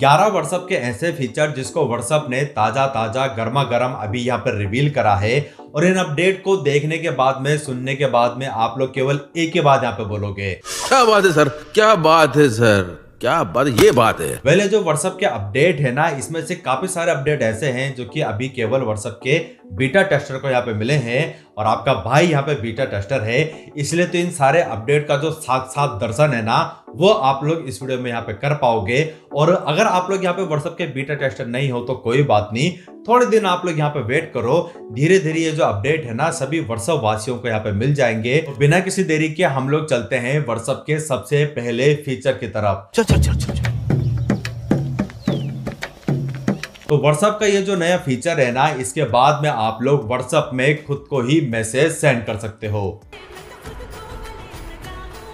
ग्यारह व्हाट्सअप के ऐसे फीचर जिसको व्हाट्सअप ने ताज़ा ताज़ा गर्मा गर्म अभी यहाँ पर रिवील करा है और इन अपडेट को देखने के बाद में सुनने के बाद में आप लोग केवल एक ही बात यहाँ पे बोलोगे क्या बात है सर क्या बात है सर क्या बात ये बात है पहले जो व्हाट्सअप के अपडेट है ना इसमें से काफी सारे अपडेट ऐसे हैं जो कि अभी केवल व्हाट्सअप के बीटा टेस्टर को यहाँ पे मिले हैं और आपका भाई यहाँ पे बीटा टेस्टर है इसलिए तो इन सारे अपडेट का जो साथ दर्शन है ना वो आप लोग इस वीडियो में यहाँ पे कर पाओगे और अगर आप लोग यहाँ पे व्हाट्सअप के बीटा टेस्टर नहीं हो तो कोई बात नहीं थोड़े दिन आप लोग यहाँ पे वेट करो धीरे धीरे ये जो अपडेट है ना सभी व्हाट्सअप वासियों को यहाँ पे मिल जाएंगे बिना किसी देरी के हम लोग चलते हैं व्हाट्सअप के सबसे पहले फीचर की तरफ चो, चो, चो, चो, तो व्हाट्सअप का ये जो नया फीचर है ना इसके बाद में आप लोग व्हाट्सअप में खुद को ही मैसेज सेंड कर सकते हो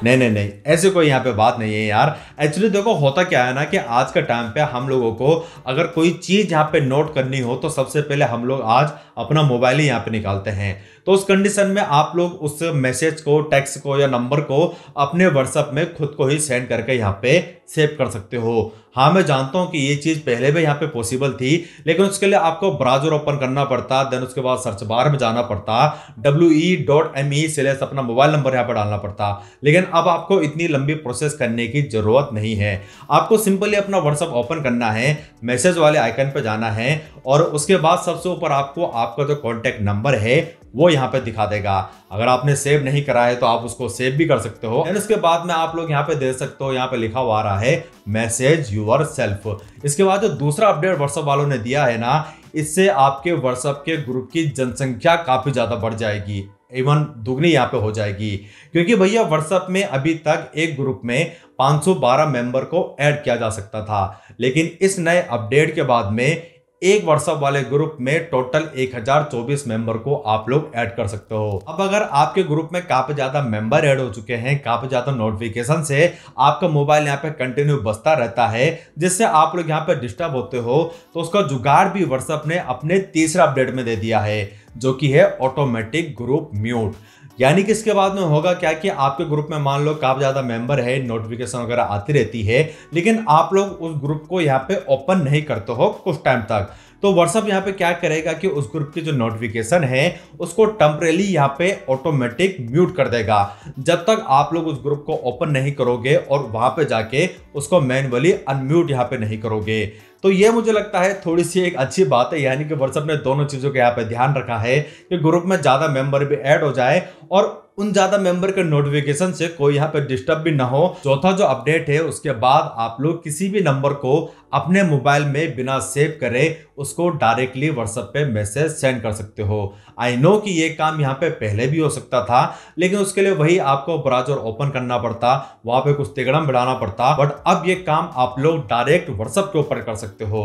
नहीं नहीं नहीं ऐसे कोई यहाँ पे बात नहीं है यार एक्चुअली देखो होता क्या है ना कि आज का टाइम पे हम लोगों को अगर कोई चीज़ यहाँ पे नोट करनी हो तो सबसे पहले हम लोग आज अपना मोबाइल ही यहाँ पे निकालते हैं तो उस कंडीशन में आप लोग उस मैसेज को टेक्स्ट को या नंबर को अपने व्हाट्सएप में खुद को ही सेंड करके यहाँ पे सेव कर सकते हो हाँ मैं जानता हूँ कि ये चीज़ पहले भी यहाँ पे पॉसिबल थी लेकिन उसके लिए आपको ब्राउजर ओपन करना पड़ता देन उसके बाद सर्च बार में जाना पड़ता W E dot M E slash अपना मोबाइल नंबर यहाँ पर डालना पड़ता लेकिन अब आपको इतनी लंबी प्रोसेस करने की ज़रूरत नहीं है आपको सिंपली अपना व्हाट्सअप ओपन करना है मैसेज वाले आइकन पर जाना है और उसके बाद सबसे ऊपर आपको आपका जो कॉन्टैक्ट नंबर है वो यहाँ पे दिखा देगा अगर आपने सेव नहीं करा है तो आप उसको सेव भी कर सकते हो एंड उसके बाद में आप लोग यहाँ पे दे सकते हो यहाँ पे लिखा हुआ रहा है मैसेज यूर सेल्फ इसके बाद जो दूसरा अपडेट व्हाट्सअप वालों ने दिया है ना इससे आपके व्हाट्सअप के ग्रुप की जनसंख्या काफ़ी ज़्यादा बढ़ जाएगी इवन दुगनी यहाँ पे हो जाएगी क्योंकि भैया व्हाट्सअप में अभी तक एक ग्रुप में 512 मेंबर को ऐड किया जा सकता था लेकिन इस नए अपडेट के बाद में एक व्हाट्सअप वाले ग्रुप में टोटल 1024 मेंबर को आप लोग ऐड कर सकते हो अब अगर आपके ग्रुप में काफी ज्यादा मेंबर ऐड हो चुके हैं काफी ज्यादा नोटिफिकेशन से आपका मोबाइल यहाँ पे कंटिन्यू बसता रहता है जिससे आप लोग यहाँ पे डिस्टर्ब होते हो तो उसका जुगाड़ भी व्हाट्सअप ने अपने तीसरा अपडेट में दे दिया है जो कि है ऑटोमेटिक ग्रुप म्यूट यानी कि इसके बाद में होगा क्या कि आपके ग्रुप में मान लो काफ़ी ज़्यादा मेंबर है नोटिफिकेशन वगैरह आती रहती है लेकिन आप लोग उस ग्रुप को यहाँ पे ओपन नहीं करते हो कुछ टाइम तक तो व्हाट्सअप यहाँ पे क्या करेगा कि उस ग्रुप की जो नोटिफिकेशन है उसको टेम्परेली यहाँ पे ऑटोमेटिक म्यूट कर देगा जब तक आप लोग उस ग्रुप को ओपन नहीं करोगे और वहाँ पे जाके उसको मैनुअली अनम्यूट यहाँ पे नहीं करोगे तो ये मुझे लगता है थोड़ी सी एक अच्छी बात है यानी कि व्हाट्सएप ने दोनों चीज़ों के यहाँ पे ध्यान रखा है कि ग्रुप में ज़्यादा मेंबर भी ऐड हो जाए और उन ज़्यादा मेंबर के नोटिफिकेशन से कोई यहाँ पे डिस्टर्ब भी ना हो चौथा जो अपडेट है उसके बाद आप लोग किसी भी नंबर को अपने मोबाइल में बिना सेव करे उसको डायरेक्टली व्हाट्सएप पे मैसेज सेंड कर सकते हो आई नो कि ये काम यहाँ पे पहले भी हो सकता था लेकिन उसके लिए वही आपको ब्राउजर ओपन करना पड़ता वहां पे कुछ तिगड़म बढ़ाना पड़ता बट अब ये काम आप लोग डायरेक्ट व्हाट्सएप के ऊपर कर सकते सकते हो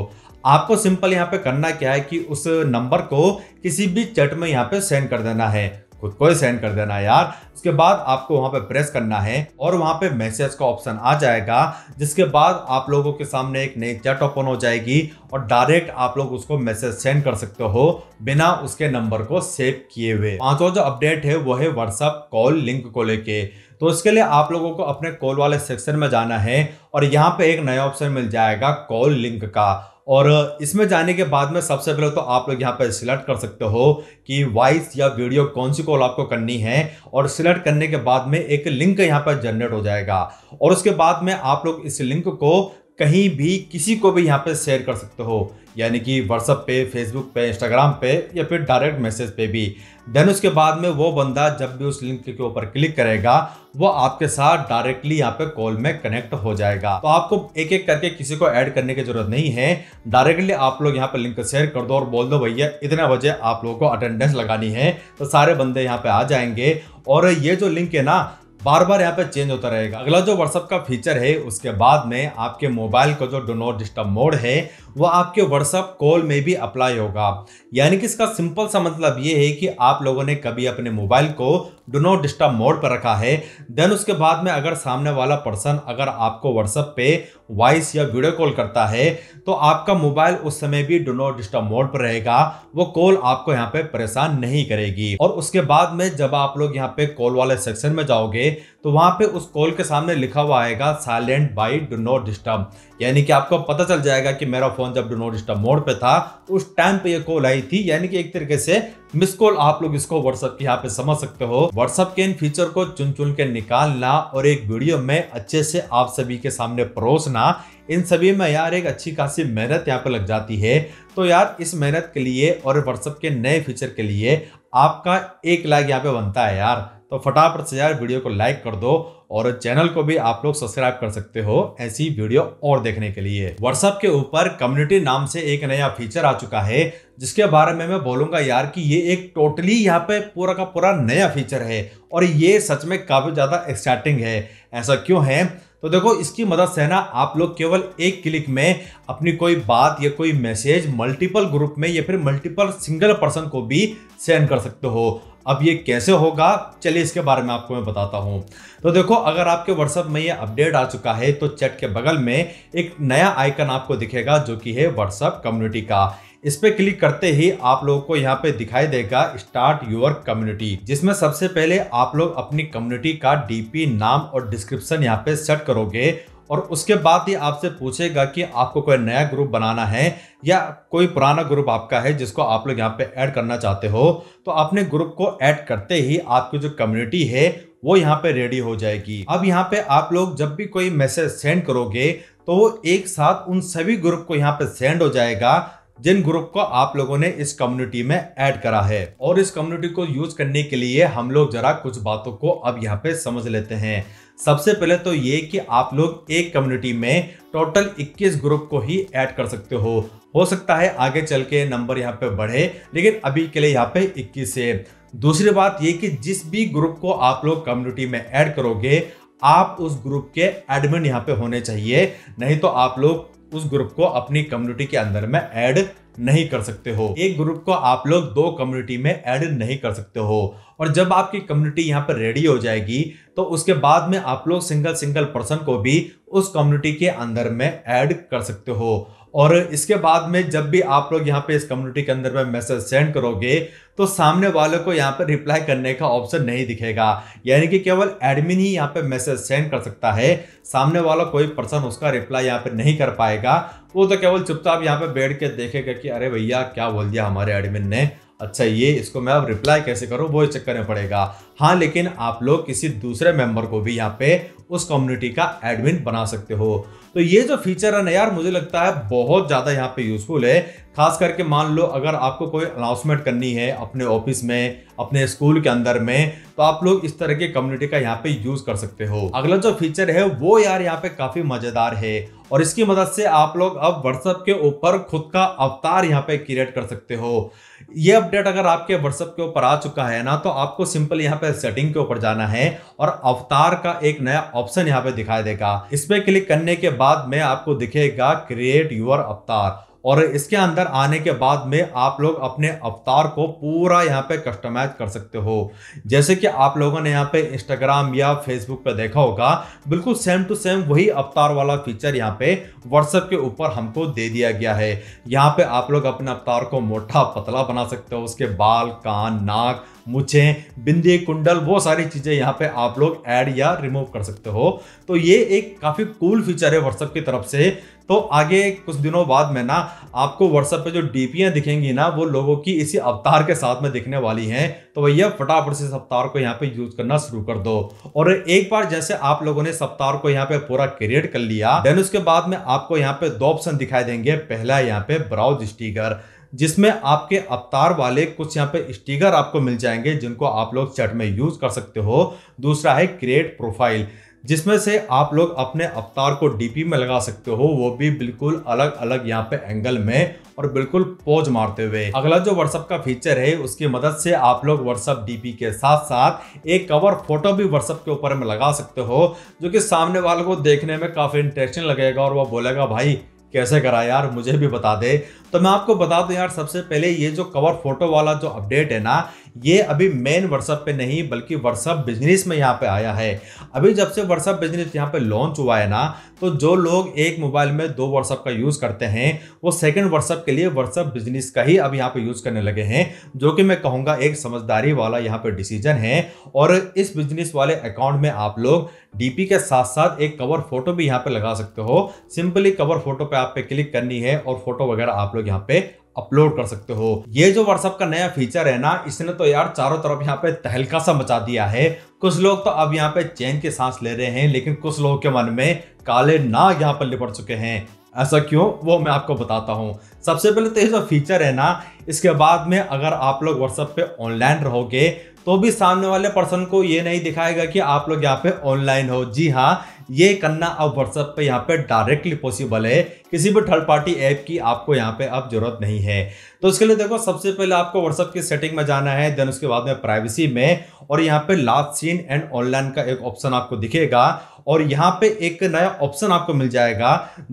आपको सिंपल यहाँ पे करना क्या है कि उस नंबर को किसी भी चैट में यहाँ पे सेंड कर देना है खुद को ही सेंड कर देना है यार उसके बाद आपको वहां पे प्रेस करना है और वहां पे मैसेज का ऑप्शन आ जाएगा जिसके बाद आप लोगों के सामने एक नई चैट ओपन हो जाएगी और डायरेक्ट आप लोग उसको मैसेज सेंड कर सकते हो बिना उसके नंबर को सेव किए हुए पांचों जो अपडेट है वो है व्हाट्सअप कॉल लिंक को लेके तो उसके लिए आप लोगों को अपने कॉल वाले सेक्शन में जाना है और यहाँ पे एक नया ऑप्शन मिल जाएगा कॉल लिंक का और इसमें जाने के बाद में सबसे पहले तो आप लोग यहाँ पर सिलेक्ट कर सकते हो कि वॉइस या वीडियो कौन सी कॉल आपको करनी है और सिलेक्ट करने के बाद में एक लिंक यहाँ पर जनरेट हो जाएगा और उसके बाद में आप लोग इस लिंक को कहीं भी किसी को भी यहाँ पर शेयर कर सकते हो यानी कि व्हाट्सअप पे फेसबुक पे इंस्टाग्राम पे या फिर डायरेक्ट मैसेज पे भी देन उसके बाद में वो बंदा जब भी उस लिंक के ऊपर क्लिक करेगा वो आपके साथ डायरेक्टली यहाँ पे कॉल में कनेक्ट हो जाएगा तो आपको एक एक करके किसी को ऐड करने की जरूरत नहीं है डायरेक्टली आप लोग यहाँ पे लिंक शेयर कर दो और बोल दो भैया इतने बजे आप लोगों को अटेंडेंस लगानी है तो सारे बंदे यहाँ पे आ जाएंगे और ये जो लिंक है ना बार बार यहाँ पे चेंज होता रहेगा अगला जो व्हाट्सअप का फीचर है उसके बाद में आपके मोबाइल का जो डो नॉट डिस्टर्ब मोड है वो आपके व्हाट्सअप कॉल में भी अप्लाई होगा यानी कि इसका सिंपल सा मतलब ये है कि आप लोगों ने कभी अपने मोबाइल को डो नॉट डिस्टर्ब मोड पर रखा है देन उसके बाद में अगर सामने वाला पर्सन अगर आपको व्हाट्सअप पे वॉइस या वीडियो कॉल करता है तो आपका मोबाइल उस समय भी डो नॉट डिस्टर्ब मोड पर रहेगा वो कॉल आपको यहाँ पे परेशान नहीं करेगी और उसके बाद में जब आप लोग यहाँ पे कॉल वाले सेक्शन में जाओगे तो वहाँ पे उस कॉल के सामने लिखा हुआ आएगा silent by do not disturb यानी कि आपको पता चल जाएगा कि मेरा फोन जब डो नॉट डिस्टर्ब मोड पे था उस टाइम पे ये कॉल आई थी यानी कि एक तरीके से मिस कॉल आप लोग इसको व्हाट्सएप के यहाँ पे समझ सकते हो व्हाट्सएप के इन फीचर को चुन चुन के निकालना और एक वीडियो में अच्छे से आप सभी के सामने परोसना इन सभी में यार एक अच्छी खासी मेहनत यहाँ पे लग जाती है तो यार इस मेहनत के लिए और व्हाट्सएप के नए फीचर के लिए आपका एक लाख यहाँ पे बनता है यार तो फटाफट से यार वीडियो को लाइक कर दो और चैनल को भी आप लोग सब्सक्राइब कर सकते हो ऐसी वीडियो और देखने के लिए व्हाट्सएप के ऊपर कम्युनिटी नाम से एक नया फीचर आ चुका है जिसके बारे में मैं बोलूंगा यार कि ये एक टोटली यहाँ पे पूरा का पूरा नया फीचर है और ये सच में काफ़ी ज़्यादा एक्साइटिंग है ऐसा क्यों है तो देखो इसकी मदद से ना आप लोग केवल एक क्लिक में अपनी कोई बात या कोई मैसेज मल्टीपल ग्रुप में या फिर मल्टीपल सिंगल पर्सन को भी सेंड कर सकते हो अब ये कैसे होगा चलिए इसके बारे में आपको मैं बताता हूँ तो देखो अगर आपके व्हाट्सएप में ये अपडेट आ चुका है तो चैट के बगल में एक नया आइकन आपको दिखेगा जो कि है व्हाट्सएप कम्युनिटी का इस पर क्लिक करते ही आप लोगों को यहाँ पे दिखाई देगा स्टार्ट योर कम्युनिटी जिसमें सबसे पहले आप लोग अपनी कम्युनिटी का डीपी नाम और डिस्क्रिप्शन यहाँ पे सेट करोगे और उसके बाद ही आपसे पूछेगा कि आपको कोई नया ग्रुप बनाना है या कोई पुराना ग्रुप आपका है जिसको आप लोग यहाँ पे ऐड करना चाहते हो तो अपने ग्रुप को ऐड करते ही आपकी जो कम्युनिटी है वो यहाँ पे रेडी हो जाएगी अब यहाँ पे आप लोग जब भी कोई मैसेज सेंड करोगे तो वो एक साथ उन सभी ग्रुप को यहाँ पे सेंड हो जाएगा जिन ग्रुप को आप लोगों ने इस कम्युनिटी में ऐड करा है और इस कम्युनिटी को यूज करने के लिए हम लोग जरा कुछ बातों को अब यहाँ पे समझ लेते हैं सबसे पहले तो ये कि आप लोग एक कम्युनिटी में टोटल 21 ग्रुप को ही ऐड कर सकते हो हो सकता है आगे चल के नंबर यहाँ पे बढ़े लेकिन अभी के लिए यहाँ पे 21 है दूसरी बात ये कि जिस भी ग्रुप को आप लोग कम्युनिटी में ऐड करोगे आप उस ग्रुप के एडमिन यहाँ पे होने चाहिए नहीं तो आप लोग उस ग्रुप को अपनी कम्युनिटी के अंदर में ऐड नहीं कर सकते हो एक ग्रुप को आप लोग दो कम्युनिटी में ऐड नहीं कर सकते हो और जब आपकी कम्युनिटी यहाँ पर रेडी हो जाएगी तो उसके बाद में आप लोग सिंगल सिंगल पर्सन को भी उस कम्युनिटी के अंदर में ऐड कर सकते हो और इसके बाद में जब भी आप लोग यहाँ पे इस कम्युनिटी के अंदर में मैसेज सेंड करोगे तो सामने वाले को यहाँ पर रिप्लाई करने का ऑप्शन नहीं दिखेगा यानी कि केवल एडमिन ही यहाँ पे मैसेज सेंड कर सकता है सामने वाला कोई पर्सन उसका रिप्लाई यहाँ पे नहीं कर पाएगा वो तो केवल चुपचाप यहाँ पे बैठ के देखेगा कि अरे भैया क्या बोल दिया हमारे एडमिन ने अच्छा ये इसको मैं अब रिप्लाई कैसे करूँ वो चक्कर में पड़ेगा हाँ लेकिन आप लोग किसी दूसरे मेंबर को भी यहाँ पे उस कम्युनिटी का एडमिन बना सकते हो तो ये जो फीचर है ना यार मुझे लगता है बहुत ज़्यादा यहाँ पे यूजफुल है खास करके मान लो अगर आपको कोई अनाउंसमेंट करनी है अपने ऑफिस में अपने स्कूल के अंदर में तो आप लोग इस तरह के कम्युनिटी का यहाँ पे यूज कर सकते हो अगला जो फीचर है वो यार यहाँ पे काफी मजेदार है और इसकी मदद से आप लोग अब व्हाट्सएप के ऊपर खुद का अवतार यहाँ पे क्रिएट कर सकते हो ये अपडेट अगर आपके व्हाट्सएप के ऊपर आ चुका है ना तो आपको सिंपल यहाँ पे सेटिंग के ऊपर जाना है और अवतार का एक नया ऑप्शन यहाँ पे दिखाई देगा इस पर क्लिक करने के बाद में आपको दिखेगा क्रिएट यूर अवतार और इसके अंदर आने के बाद में आप लोग अपने अवतार को पूरा यहाँ पे कस्टमाइज कर सकते हो जैसे कि आप लोगों ने यहाँ पे इंस्टाग्राम या फेसबुक पे देखा होगा बिल्कुल सेम टू सेम वही अवतार वाला फीचर यहाँ पे व्हाट्सएप के ऊपर हमको दे दिया गया है यहाँ पे आप लोग अपने अवतार को मोटा पतला बना सकते हो उसके बाल कान नाक मुझे बिंदी कुंडल वो सारी चीज़ें यहाँ पे आप लोग ऐड या रिमूव कर सकते हो तो ये एक काफ़ी कूल फीचर है व्हाट्सअप की तरफ से तो आगे कुछ दिनों बाद में ना आपको व्हाट्सएप पे जो डीपियाँ दिखेंगी ना वो लोगों की इसी अवतार के साथ में दिखने वाली हैं तो भैया फटाफट से इस अवतार को यहाँ पे यूज करना शुरू कर दो और एक बार जैसे आप लोगों ने इस अवतार को यहाँ पे पूरा क्रिएट कर लिया देन उसके बाद में आपको यहाँ पे दो ऑप्शन दिखाई देंगे पहला यहाँ पे ब्राउज स्टीकर जिसमें आपके अवतार वाले कुछ यहाँ पे स्टिकर आपको मिल जाएंगे जिनको आप लोग चैट में यूज कर सकते हो दूसरा है क्रिएट प्रोफाइल जिसमें से आप लोग अपने अवतार को डीपी में लगा सकते हो वो भी बिल्कुल अलग अलग यहाँ पे एंगल में और बिल्कुल पोज मारते हुए अगला जो व्हाट्सअप का फीचर है उसकी मदद से आप लोग व्हाट्सअप डीपी के साथ साथ एक कवर फोटो भी व्हाट्सअप के ऊपर में लगा सकते हो जो कि सामने वाले को देखने में काफी इंटरेस्टिंग लगेगा और वो बोलेगा भाई कैसे करा यार मुझे भी बता दे तो मैं आपको बता दूं यार सबसे पहले ये जो कवर फोटो वाला जो अपडेट है ना ये अभी मेन व्हाट्सअप पे नहीं बल्कि व्हाट्सअप बिजनेस में यहाँ पे आया है अभी जब से व्हाट्सअप बिजनेस यहाँ पे लॉन्च हुआ है ना तो जो लोग एक मोबाइल में दो व्हाट्सअप का यूज़ करते हैं वो सेकंड व्हाट्सअप के लिए व्हाट्सअप बिजनेस का ही अब यहाँ पे यूज़ करने लगे हैं जो कि मैं कहूँगा एक समझदारी वाला यहाँ पे डिसीजन है और इस बिजनेस वाले अकाउंट में आप लोग डी के साथ साथ एक कवर फोटो भी यहाँ पे लगा सकते हो सिंपली कवर फोटो पे आप पे क्लिक करनी है और फोटो वगैरह आप लोग लोग यहाँ पे अपलोड कर सकते हो ये जो व्हाट्सअप का नया फीचर है ना इसने तो यार चारों तरफ यहाँ पे तहलका सा मचा दिया है कुछ लोग तो अब यहाँ पे चैन की सांस ले रहे हैं लेकिन कुछ लोगों के मन में काले नाग यहाँ पर लिपट चुके हैं ऐसा क्यों वो मैं आपको बताता हूँ सबसे पहले तो ये जो फीचर है ना इसके बाद में अगर आप लोग व्हाट्सएप पे ऑनलाइन रहोगे तो भी सामने वाले पर्सन को ये नहीं दिखाएगा कि आप लोग यहाँ पे ऑनलाइन हो जी हाँ ये करना अब व्हाट्सएप पे यहाँ पे डायरेक्टली पॉसिबल है किसी भी थर्ड पार्टी ऐप की आपको यहाँ पे अब जरूरत नहीं है तो उसके लिए देखो सबसे पहले आपको व्हाट्सएप की सेटिंग में जाना है देन उसके बाद में प्राइवेसी में और यहाँ पे लास्ट सीन एंड ऑनलाइन का एक ऑप्शन आपको दिखेगा और यहाँ पे एक नया ऑप्शन आपको मिल जाएगा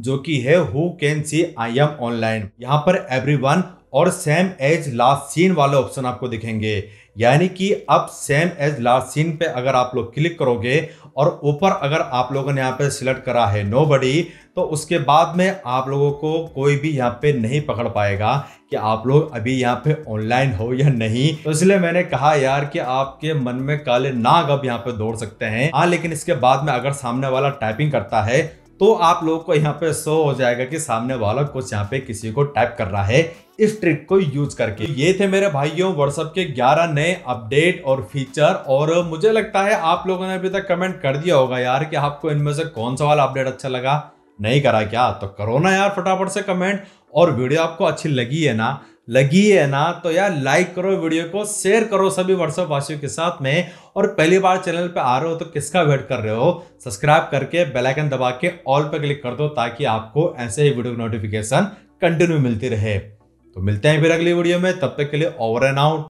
जो कि है who can see I am online यहाँ पर एवरीवन और सेम एज लास्ट सीन वाले ऑप्शन आपको दिखेंगे यानी कि अब सेम एज लास्ट सीन पे अगर आप लोग क्लिक करोगे और ऊपर अगर आप लोगों ने यहाँ पे सिलेक्ट करा है नो बडी तो उसके बाद में आप लोगों को कोई भी यहाँ पे नहीं पकड़ पाएगा कि आप लोग अभी यहाँ पे ऑनलाइन हो या नहीं तो इसलिए मैंने कहा यार कि आपके मन में काले नाग अब यहाँ पे दौड़ सकते हैं हाँ लेकिन इसके बाद में अगर सामने वाला टाइपिंग करता है तो आप लोगों को यहाँ पे शो हो जाएगा कि सामने वाला कुछ यहाँ पे किसी को टाइप कर रहा है इस ट्रिक को यूज करके ये थे मेरे भाइयों व्हाट्सअप के 11 नए अपडेट और फीचर और मुझे लगता है आप लोगों ने अभी तक कमेंट कर दिया होगा यार कि आपको इनमें से कौन सा वाला अपडेट अच्छा लगा नहीं करा क्या तो करो ना यार फटाफट से कमेंट और वीडियो आपको अच्छी लगी है ना लगी है ना तो यार लाइक करो वीडियो को शेयर करो सभी व्हाट्सएप वासियों के साथ में और पहली बार चैनल पे आ रहे हो तो किसका वेट कर रहे हो सब्सक्राइब करके बेल आइकन दबा के ऑल पे क्लिक कर दो ताकि आपको ऐसे ही वीडियो की नोटिफिकेशन कंटिन्यू मिलती रहे तो मिलते हैं फिर अगली वीडियो में तब तक के लिए ओवर एंड आउट